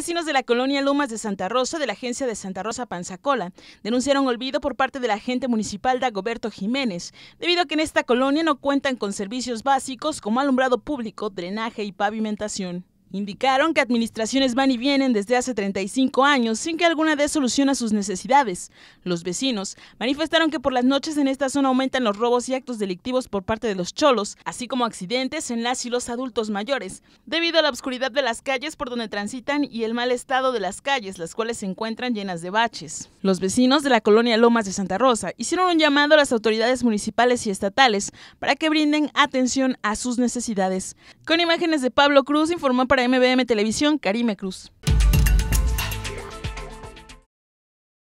Vecinos de la colonia Lomas de Santa Rosa, de la agencia de Santa Rosa Panzacola, denunciaron olvido por parte de la agente municipal Dagoberto Jiménez, debido a que en esta colonia no cuentan con servicios básicos como alumbrado público, drenaje y pavimentación. Indicaron que administraciones van y vienen desde hace 35 años sin que alguna dé solución a sus necesidades. Los vecinos manifestaron que por las noches en esta zona aumentan los robos y actos delictivos por parte de los cholos, así como accidentes en las y los adultos mayores, debido a la oscuridad de las calles por donde transitan y el mal estado de las calles, las cuales se encuentran llenas de baches. Los vecinos de la colonia Lomas de Santa Rosa hicieron un llamado a las autoridades municipales y estatales para que brinden atención a sus necesidades. Con imágenes de Pablo Cruz informó para MBM Televisión, Karime Cruz.